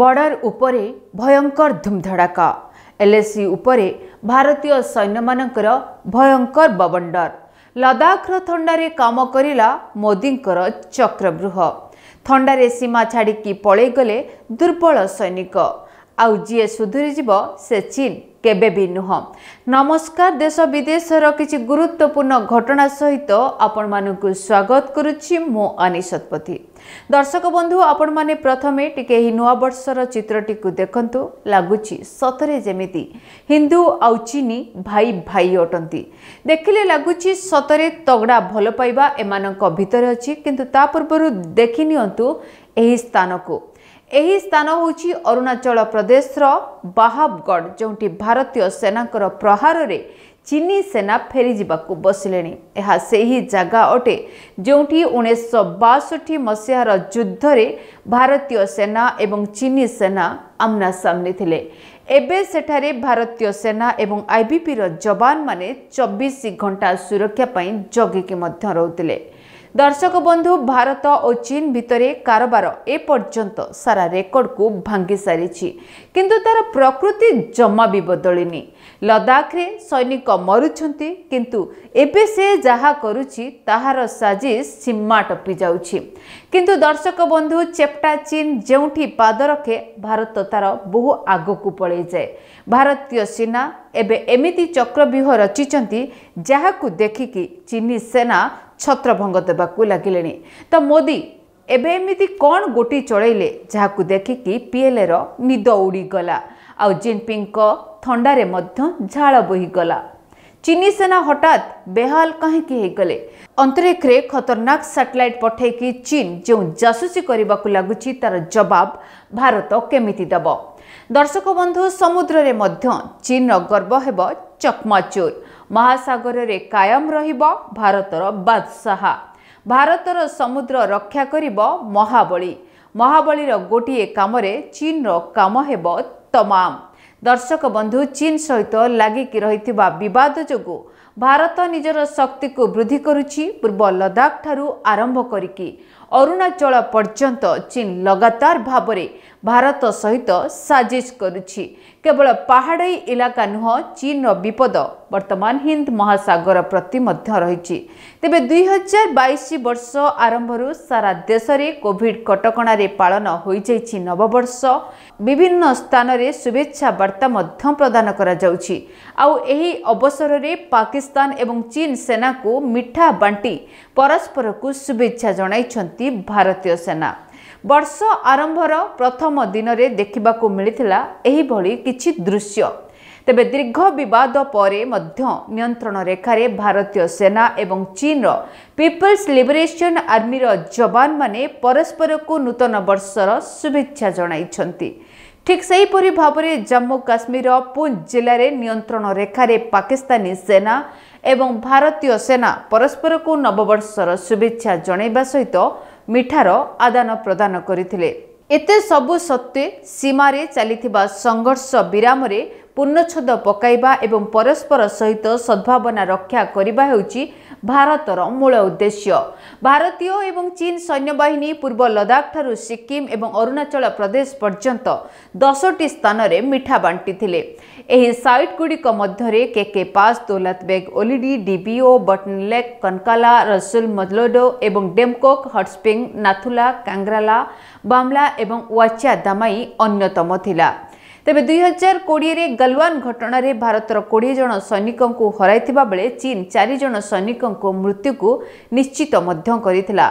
border ଉପରେ ଭୟଙ୍କର ଧୁମଧଡ଼ାକ LAC e ଉପରେ ଭାରତୀୟ ସୈନ୍ୟମାନଙ୍କର ଭୟଙ୍କର ବବଣ୍ଡର ଲଦାଖର ଥଣ୍ଡାରେ କାମ କରିଲା ମୋଦିଙ୍କର ଚକ୍ରବୃହ ଥଣ୍ଡାରେ ସୀମା ଛାଡ଼ିକି ପଳେଇଗଲେ ଦୁର୍ବଳ ସୈନିକ ଆଉ ଯିଏ ସୁଧୁରିଯିବ ସେ ଚୀନ କେବେ ବି ନୁହଁ ନମସ୍କାର ଦେଶ ବିଦେଶର କିଛି ଗୁରୁତ୍ୱପୂର୍ଣ୍ଣ ଘଟଣା ସହିତ ଆପଣମାନଙ୍କୁ ସ୍ୱାଗତ କରୁଛି ମୁଁ ଅନି ଶତପଥୀ ଦର୍ଶକ ବନ୍ଧୁ ଆପଣମାନେ ପ୍ରଥମେ ଟିକେ ଏହି ନୂଆବର୍ଷର ଚିତ୍ରଟିକୁ ଦେଖନ୍ତୁ ଲାଗୁଛି ସତରେ ଯେମିତି ହିନ୍ଦୁ ଆଉ ଚିନି ଭାଇ ଭାଇ ଅଟନ୍ତି ଦେଖିଲେ ଲାଗୁଛି ସତରେ ତଗଡ଼ା ଭଲ ପାଇବା ଏମାନଙ୍କ ଭିତରେ ଅଛି କିନ୍ତୁ ତା ପୂର୍ବରୁ ଦେଖିନିଅନ୍ତୁ ଏହି ସ୍ଥାନକୁ ଏହି ସ୍ଥାନ ହେଉଛି ଅରୁଣାଚଳ ପ୍ରଦେଶର ବାହବଗଡ଼ ଯେଉଁଠି ଭାରତୀୟ ସେନାଙ୍କର ପ୍ରହାରରେ ଚିନି ସେନା ଫେରିଯିବାକୁ ବସିଲେଣି ଏହା ସେହି ଜାଗା ଅଟେ ଯେଉଁଠି ଉଣେଇଶହ ବାଷଠି ମସିହାର ଯୁଦ୍ଧରେ ଭାରତୀୟ ସେନା ଏବଂ ଚିନି ସେନା ଆମ୍ନାସାମ୍ନି ଥିଲେ ଏବେ ସେଠାରେ ଭାରତୀୟ ସେନା ଏବଂ ଆଇବିପିର ଯବାନମାନେ ଚବିଶ ଘଣ୍ଟା ସୁରକ୍ଷା ପାଇଁ ଜଗିକି ମଧ୍ୟ ରହୁଥିଲେ ଦର୍ଶକ ବନ୍ଧୁ ଭାରତ ଓ ଚୀନ ଭିତରେ କାରବାର ଏପର୍ଯ୍ୟନ୍ତ ସାରା ରେକର୍ଡକୁ ଭାଙ୍ଗି ସାରିଛି କିନ୍ତୁ ତାର ପ୍ରକୃତି ଜମା ବି ବଦଳିନି ଲଦାଖରେ ସୈନିକ ମରୁଛନ୍ତି କିନ୍ତୁ ଏବେ ସେ ଯାହା କରୁଛି ତାହାର ସାଜିସ୍ ସୀମା ଟପି ଯାଉଛି କିନ୍ତୁ ଦର୍ଶକ ବନ୍ଧୁ ଚେପ୍ଟା ଚୀନ ଯେଉଁଠି ପାଦ ରଖେ ଭାରତ ତାର ବହୁ ଆଗକୁ ପଳେଇଯାଏ ଭାରତୀୟ ସେନା ଏବେ ଏମିତି ଚକ୍ରବ୍ୟୁହ ରଚିଛନ୍ତି ଯାହାକୁ ଦେଖିକି ଚିନି ସେନା ଛତ୍ରଭଙ୍ଗ ଦେବାକୁ ଲାଗିଲେଣି ତ ମୋଦି ଏବେ ଏମିତି କ'ଣ ଗୋଟି ଚଳେଇଲେ ଯାହାକୁ ଦେଖିକି ପିଏଲ୍ଏର ନିଦ ଉଡ଼ିଗଲା ଆଉ ଜିନ୍ପିଙ୍ଗଙ୍କ ଥଣ୍ଡାରେ ମଧ୍ୟ ଝାଳ ବୋହିଗଲା ଚିନି ସେନା ହଠାତ୍ ବେହାଲ କାହିଁକି ହୋଇଗଲେ ଅନ୍ତରୀକ୍ଷରେ ଖତରନାକ ସାଟେଲାଇଟ୍ ପଠାଇକି ଚୀନ ଯେଉଁ ଜାସୁସି କରିବାକୁ ଲାଗୁଛି ତା'ର ଜବାବ ଭାରତ କେମିତି ଦେବ ଦର୍ଶକ ବନ୍ଧୁ ସମୁଦ୍ରରେ ମଧ୍ୟ ଚୀନର ଗର୍ବ ହେବ ଚକମାଚୁର ମହାସାଗରରେ କାୟମ ରହିବ ଭାରତର ବାଦଶାହା ଭାରତର ସମୁଦ୍ର ରକ୍ଷା କରିବ ମହାବଳୀ ମହାବଳୀର ଗୋଟିଏ କାମରେ ଚୀନର କାମ ହେବ ତମାମ ଦର୍ଶକ ବନ୍ଧୁ ଚୀନ୍ ସହିତ ଲାଗିକି ରହିଥିବା ବିବାଦ ଯୋଗୁଁ ଭାରତ ନିଜର ଶକ୍ତିକୁ ବୃଦ୍ଧି କରୁଛି ପୂର୍ବ ଲଦାଖଠାରୁ ଆରମ୍ଭ କରିକି ଅରୁଣାଚଳ ପର୍ଯ୍ୟନ୍ତ ଚୀନ ଲଗାତାର ଭାବରେ ଭାରତ ସହିତ ସାଜିଶ କରୁଛି କେବଳ ପାହାଡ଼ଇ ଇଲାକା ନୁହଁ ଚୀନର ବିପଦ ବର୍ତ୍ତମାନ ହିନ୍ଦ ମହାସାଗର ପ୍ରତି ମଧ୍ୟ ରହିଛି ତେବେ ଦୁଇହଜାର ବାଇଶ ବର୍ଷ ଆରମ୍ଭରୁ ସାରା ଦେଶରେ କୋଭିଡ କଟକଣାରେ ପାଳନ ହୋଇଯାଇଛି ନବବର୍ଷ ବିଭିନ୍ନ ସ୍ଥାନରେ ଶୁଭେଚ୍ଛା ବାର୍ତ୍ତା ମଧ୍ୟ ପ୍ରଦାନ କରାଯାଉଛି ଆଉ ଏହି ଅବସରରେ ପାକିସ୍ତାନ ପାକିସ୍ତାନ ଏବଂ ଚୀନ ସେନାକୁ ମିଠା ବାଣ୍ଟି ପରସ୍ପରକୁ ଶୁଭେଚ୍ଛା ଜଣାଇଛନ୍ତି ଭାରତୀୟ ସେନା ବର୍ଷ ଆରମ୍ଭର ପ୍ରଥମ ଦିନରେ ଦେଖିବାକୁ ମିଳିଥିଲା ଏହିଭଳି କିଛି ଦୃଶ୍ୟ ତେବେ ଦୀର୍ଘ ବିବାଦ ପରେ ମଧ୍ୟ ନିୟନ୍ତ୍ରଣ ରେଖାରେ ଭାରତୀୟ ସେନା ଏବଂ ଚୀନର ପିପୁଲ୍ସ ଲିବରେସନ୍ ଆର୍ମିର ଯବାନମାନେ ପରସ୍ପରକୁ ନୂତନ ବର୍ଷର ଶୁଭେଚ୍ଛା ଜଣାଇଛନ୍ତି ଠିକ୍ ସେହିପରି ଭାବରେ ଜାମ୍ମୁ କାଶ୍ମୀର ପୁଞ୍ଚ ଜିଲ୍ଲାରେ ନିୟନ୍ତ୍ରଣ ରେଖାରେ ପାକିସ୍ତାନୀ ସେନା ଏବଂ ଭାରତୀୟ ସେନା ପରସ୍ପରକୁ ନବବର୍ଷର ଶୁଭେଚ୍ଛା ଜଣାଇବା ସହିତ ମିଠାର ଆଦାନ ପ୍ରଦାନ କରିଥିଲେ ଏତେ ସବୁ ସତ୍ତ୍ୱେ ସୀମାରେ ଚାଲିଥିବା ସଂଘର୍ଷ ବିରାମରେ ପୂର୍ଣ୍ଣଚ୍ଛେଦ ପକାଇବା ଏବଂ ପରସ୍ପର ସହିତ ସଦ୍ଭାବନା ରକ୍ଷା କରିବା ହେଉଛି ଭାରତର ମୂଳ ଉଦ୍ଦେଶ୍ୟ ଭାରତୀୟ ଏବଂ ଚୀନ ସୈନ୍ୟବାହିନୀ ପୂର୍ବ ଲଦାଖଠାରୁ ସିକିମ୍ ଏବଂ ଅରୁଣାଚଳ ପ୍ରଦେଶ ପର୍ଯ୍ୟନ୍ତ ଦଶଟି ସ୍ଥାନରେ ମିଠା ବାଣ୍ଟିଥିଲେ ଏହି ସାଇଟ୍ଗୁଡ଼ିକ ମଧ୍ୟରେ K K pass Daulat Beg Oldi DBO bottleneck Kongka La ରସୁଲ ମଜଲୋଡୋ ଏବଂ ଡେମକୋକ୍ ହଟସ୍ପିଙ୍ଗ ନାଥୁଲା କାଙ୍ଗ୍ରାଲା ବାମଲା ଏବଂ ୱାଚିଆ ଦାମାଇ ଅନ୍ୟତମ ଥିଲା ତେବେ ଦୁଇ ହଜାର କୋଡ଼ିଏରେ ଗଲୱାନ ଘଟଣାରେ ଭାରତର କୋଡ଼ିଏ ଜଣ ସୈନିକଙ୍କୁ ହରାଇଥିବା ବେଳେ ଚୀନ ଚାରି ଜଣ ସୈନିକଙ୍କ ମୃତ୍ୟୁକୁ ନିଶ୍ଚିତ ମଧ୍ୟ କରିଥିଲା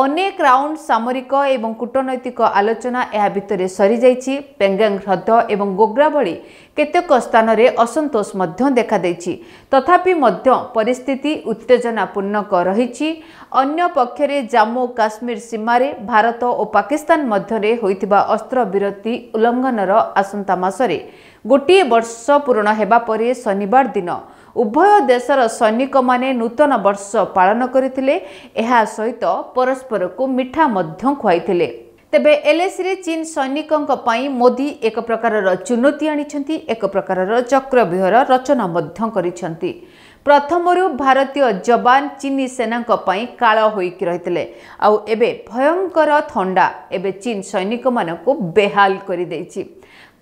ଅନେକ ରାଉଣ୍ଡ ସାମରିକ ଏବଂ କୂଟନୈତିକ ଆଲୋଚନା ଏହା ଭିତରେ ସରିଯାଇଛି ପେଙ୍ଗଙ୍ଗ ହ୍ରଦ ଏବଂ ଗୋଗ୍ରା ଭଳି କେତେକ ସ୍ଥାନରେ ଅସନ୍ତୋଷ ମଧ୍ୟ ଦେଖାଦେଇଛି ତଥାପି ମଧ୍ୟ ପରିସ୍ଥିତି ଉତ୍ତେଜନାପୂର୍ଣ୍ଣକ ରହିଛି ଅନ୍ୟପକ୍ଷରେ ଜାମ୍ମୁ କାଶ୍ମୀର ସୀମାରେ ଭାରତ ଓ ପାକିସ୍ତାନ ମଧ୍ୟରେ ହୋଇଥିବା ଅସ୍ତ୍ରବିରତି ଉଲ୍ଲଙ୍ଘନର ଆସନ୍ତା ମାସରେ ଗୋଟିଏ ବର୍ଷ ପୂରଣ ହେବା ପରେ ଶନିବାର ଦିନ ଉଭୟ ଦେଶର ସୈନିକମାନେ ନୂତନ ବର୍ଷ ପାଳନ କରିଥିଲେ ଏହା ସହିତ ପରସ୍ପରକୁ ମିଠା ମଧ୍ୟ ଖୁଆଇଥିଲେ ତେବେ ଏଲ୍ଏସ୍ରେ ଚୀନ୍ ସୈନିକଙ୍କ ପାଇଁ ମୋଦି ଏକ ପ୍ରକାରର ଚୁନୌତି ଆଣିଛନ୍ତି ଏକ ପ୍ରକାରର ଚକ୍ରବ୍ୟୁହର ରଚନା ମଧ୍ୟ କରିଛନ୍ତି ପ୍ରଥମରୁ ଭାରତୀୟ ଯବାନ ଚିନି ସେନାଙ୍କ ପାଇଁ କାଳ ହୋଇକି ରହିଥିଲେ ଆଉ ଏବେ ଭୟଙ୍କର ଥଣ୍ଡା ଏବେ ଚୀନ ସୈନିକମାନଙ୍କୁ ବେହାଲ କରିଦେଇଛି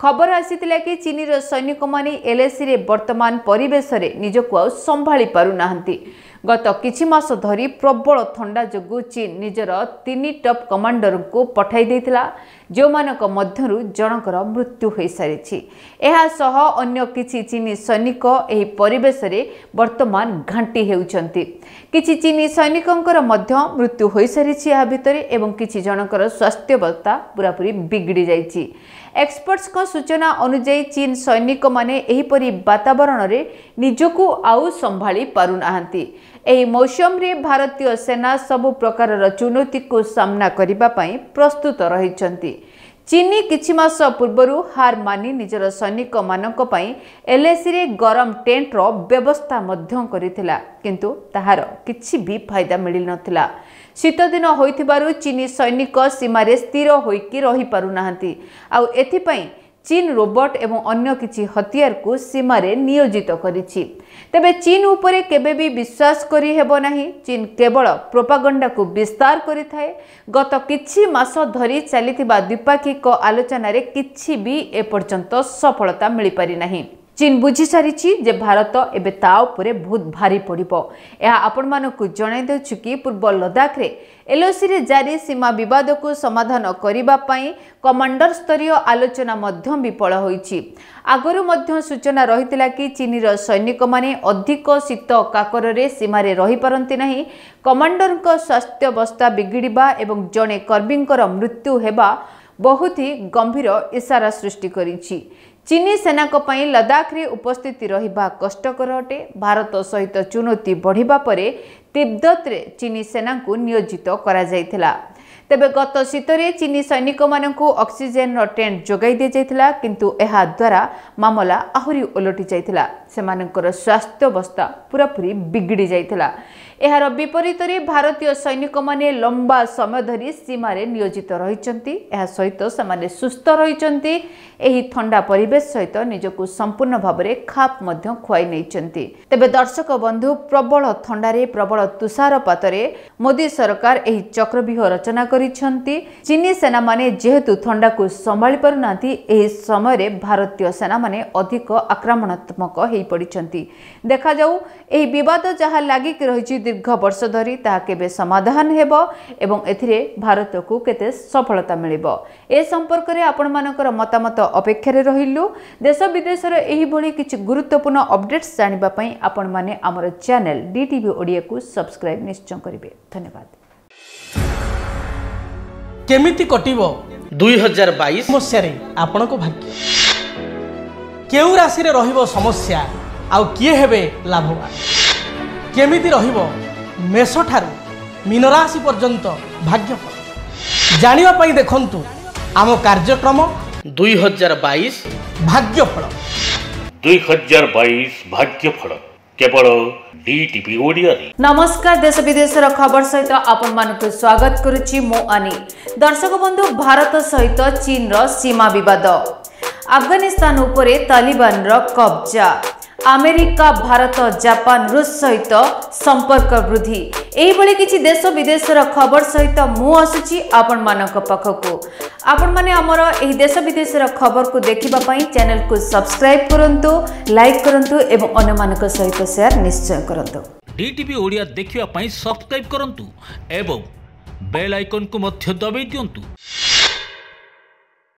ଖବର ଆସିଥିଲା କି ଚିନିର ସୈନିକମାନେ ଏଲ୍ଏସ୍ସିରେ ବର୍ତ୍ତମାନ ପରିବେଶରେ ନିଜକୁ ଆଉ ସମ୍ଭାଳି ପାରୁନାହାନ୍ତି ଗତ କିଛି ମାସ ଧରି ପ୍ରବଳ ଥଣ୍ଡା ଯୋଗୁଁ ଚୀନ ନିଜର ତିନି ଟପ୍ କମାଣ୍ଡରଙ୍କୁ ପଠାଇ ଦେଇଥିଲା ଯେଉଁମାନଙ୍କ ମଧ୍ୟରୁ ଜଣଙ୍କର ମୃତ୍ୟୁ ହୋଇସାରିଛି ଏହାସହ ଅନ୍ୟ କିଛି ଚିନି ସୈନିକ ଏହି ପରିବେଶରେ ବର୍ତ୍ତମାନ ଘାଣ୍ଟି ହେଉଛନ୍ତି କିଛି ଚିନି ସୈନିକଙ୍କର ମଧ୍ୟ ମୃତ୍ୟୁ ହୋଇସାରିଛି ଏହା ଭିତରେ ଏବଂ କିଛି ଜଣଙ୍କର ସ୍ୱାସ୍ଥ୍ୟବସ୍ଥା ପୁରାପୁରି ବିଗିଡ଼ି ଯାଇଛି ଏକ୍ସପର୍ଟସଙ୍କ ସୂଚନା ଅନୁଯାୟୀ ଚୀନ ସୈନିକମାନେ ଏହିପରି ବାତାବରଣରେ ନିଜକୁ ଆଉ ସମ୍ଭାଳି ପାରୁନାହାନ୍ତି ଏହି ମୌସୁମରେ ଭାରତୀୟ ସେନା ସବୁ ପ୍ରକାରର ଚୁନୌତିକୁ ସାମ୍ନା କରିବା ପାଇଁ ପ୍ରସ୍ତୁତ ରହିଛନ୍ତି ଚିନି କିଛି ମାସ ପୂର୍ବରୁ ହାର ମାନି ନିଜର ସୈନିକମାନଙ୍କ ପାଇଁ ଏଲ୍ଏସିରେ ଗରମ ଟେଣ୍ଟର ବ୍ୟବସ୍ଥା ମଧ୍ୟ କରିଥିଲା କିନ୍ତୁ ତାହାର କିଛି ବି ଫାଇଦା ମିଳିନଥିଲା ଶୀତଦିନ ହୋଇଥିବାରୁ ଚିନି ସୈନିକ ସୀମାରେ ସ୍ଥିର ହୋଇକି ରହିପାରୁନାହାନ୍ତି ଆଉ ଏଥିପାଇଁ চীন রোবট এবং অন্য কিছু হতিয়ারকু সীমারে নিয়োজিত করেছি তবে চীন উপরে কেবে বিশ্বাস করি হেব না চীন কেবল প্রোপাগণ্ডাকু বিস্তার করে থাকে গত কিছু মাস ধরি চালিথিবা দ্বিপাক্ষিক আলোচনার কিছু বি এপর্যন্ত সফলতা মিপারি না ଚୀନ୍ ବୁଝିସାରିଛି ଯେ ଭାରତ ଏବେ ତା ଉପରେ ବହୁତ ଭାରି ପଡ଼ିବ ଏହା ଆପଣମାନଙ୍କୁ ଜଣାଇ ଦେଉଛୁ କି ପୂର୍ବ ଲଦାଖରେ ଏଲ୍ଓସିରେ ଜାରି ସୀମା ବିବାଦକୁ ସମାଧାନ କରିବା ପାଇଁ କମାଣ୍ଡର ସ୍ତରୀୟ ଆଲୋଚନା ମଧ୍ୟ ବିଫଳ ହୋଇଛି ଆଗରୁ ମଧ୍ୟ ସୂଚନା ରହିଥିଲା କି ଚୀନର ସୈନିକମାନେ ଅଧିକ ଶୀତ କାକରରେ ସୀମାରେ ରହିପାରନ୍ତି ନାହିଁ କମାଣ୍ଡରଙ୍କ ସ୍ୱାସ୍ଥ୍ୟବସ୍ଥା ବିଗିଡ଼ିବା ଏବଂ ଜଣେ କର୍ମୀଙ୍କର ମୃତ୍ୟୁ ହେବା ବହୁତ ହି ଗମ୍ଭୀର ଇସାରା ସୃଷ୍ଟି କରିଛି ଚିନି ସେନାଙ୍କ ପାଇଁ ଲଦାଖରେ ଉପସ୍ଥିତି ରହିବା କଷ୍ଟକର ଅଟେ ଭାରତ ସହିତ ଚୁନୌତି ବଢ଼ିବା ପରେ ତିବ୍ଦତରେ ଚିନି ସେନାଙ୍କୁ ନିୟୋଜିତ କରାଯାଇଥିଲା ତେବେ ଗତ ଶୀତରେ ଚିନି ସୈନିକମାନଙ୍କୁ ଅକ୍ସିଜେନ୍ର ଟେଣ୍ଟ ଯୋଗାଇ ଦିଆଯାଇଥିଲା କିନ୍ତୁ ଏହାଦ୍ୱାରା ମାମଲା ଆହୁରି ଓଲଟି ଯାଇଥିଲା ସେମାନଙ୍କର ସ୍ୱାସ୍ଥ୍ୟବସ୍ଥା ପୂରାପୂରି ବିଗିଡ଼ି ଯାଇଥିଲା ଏହାର ବିପରୀତରେ ଭାରତୀୟ ସୈନିକମାନେ ଲମ୍ବା ସମୟ ଧରି ସୀମାରେ ନିୟୋଜିତ ରହିଛନ୍ତି ଏହା ସହିତ ସେମାନେ ସୁସ୍ଥ ରହିଛନ୍ତି ଏହି ଥଣ୍ଡା ପରିବେଶ ସହିତ ନିଜକୁ ସମ୍ପୂର୍ଣ୍ଣ ଭାବରେ ଖାପ ମଧ୍ୟ ଖୁଆଇ ନେଇଛନ୍ତି ତେବେ ଦର୍ଶକ ବନ୍ଧୁ ପ୍ରବଳ ଥଣ୍ଡାରେ ପ୍ରବଳ ତୁଷାରପାତରେ ମୋଦି ସରକାର ଏହି ଚକ୍ରବ୍ୟୁହ ରଚନା କରିଛନ୍ତି ଚିନି ସେନାମାନେ ଯେହେତୁ ଥଣ୍ଡାକୁ ସମ୍ଭାଳି ପାରୁନାହାନ୍ତି ଏହି ସମୟରେ ଭାରତୀୟ ସେନାମାନେ ଅଧିକ ଆକ୍ରମଣାତ୍ମକ ହୋଇପଡ଼ିଛନ୍ତି ଦେଖାଯାଉ ଏହି ବିବାଦ ଯାହା ଲାଗିକି ରହିଛି ଦୀର୍ଘ ବର୍ଷ ଧରି ତାହା କେବେ ସମାଧାନ ହେବ ଏବଂ ଏଥିରେ ଭାରତକୁ କେତେ ସଫଳତା ମିଳିବ ଏ ସମ୍ପର୍କରେ ଆପଣମାନଙ୍କର ମତାମତ ଅପେକ୍ଷାରେ ରହିଲୁ ଦେଶ ବିଦେଶର ଏହିଭଳି କିଛି ଗୁରୁତ୍ୱପୂର୍ଣ୍ଣ ଅପଡେଟ୍ସ ଜାଣିବା ପାଇଁ ଆପଣମାନେ ଆମର ଚ୍ୟାନେଲ ଡି ଟିଭି ଓଡ଼ିଆକୁ ସବସ୍କ୍ରାଇବ୍ ନିଶ୍ଚୟ କରିବେ ଧନ୍ୟବାଦ କେମିତି କଟିବ ଦୁଇ ହଜାର ବାଇଶ ମସିହାରେ ଆପଣଙ୍କ ଭାଗ୍ୟ କେଉଁ ରାଶିରେ ରହିବ ସମସ୍ୟା ଆଉ କିଏ ହେବେ ଲାଭବାନ କେମିତି ରହିବ মেষঠার মীনরাশি পর্যন্ত ভাগ্যফল জাঁয়া দেখুন আম কার্যক্রম দুই হাজার বাইশ ভাগ্যফল দুই হাজার বাইশ ভাগ্যফল কেবল ডিটিভি ওড়িয়ারে নমস্কার দেশ বিদেশর খবর সহিত আপনার স্বাগত করুছি মু অনি দর্শক বন্ধু ভারত সহিত চীনর সীমা বিবাদ আফগানিস্তান উপরে তালিবানর কবজা ଆମେରିକା ଭାରତ ଜାପାନ ରୁଷ ସହିତ ସମ୍ପର୍କ ବୃଦ୍ଧି ଏହିଭଳି କିଛି ଦେଶ ବିଦେଶର ଖବର ସହିତ ମୁଁ ଆସୁଛି ଆପଣମାନଙ୍କ ପାଖକୁ ଆପଣମାନେ ଆମର ଏହି ଦେଶ ବିଦେଶର ଖବରକୁ ଦେଖିବା ପାଇଁ ଚ୍ୟାନେଲକୁ ସବସ୍କ୍ରାଇବ୍ କରନ୍ତୁ ଲାଇକ୍ କରନ୍ତୁ ଏବଂ ଅନ୍ୟମାନଙ୍କ ସହିତ ସେୟାର ନିଶ୍ଚୟ କରନ୍ତୁ ଡିଟିଭି ଓଡ଼ିଆ ଦେଖିବା ପାଇଁ ସବସ୍କ୍ରାଇବ୍ କରନ୍ତୁ ଏବଂ ବେଲ୍ ଆଇକନ୍କୁ ମଧ୍ୟ ଦବାଇ ଦିଅନ୍ତୁ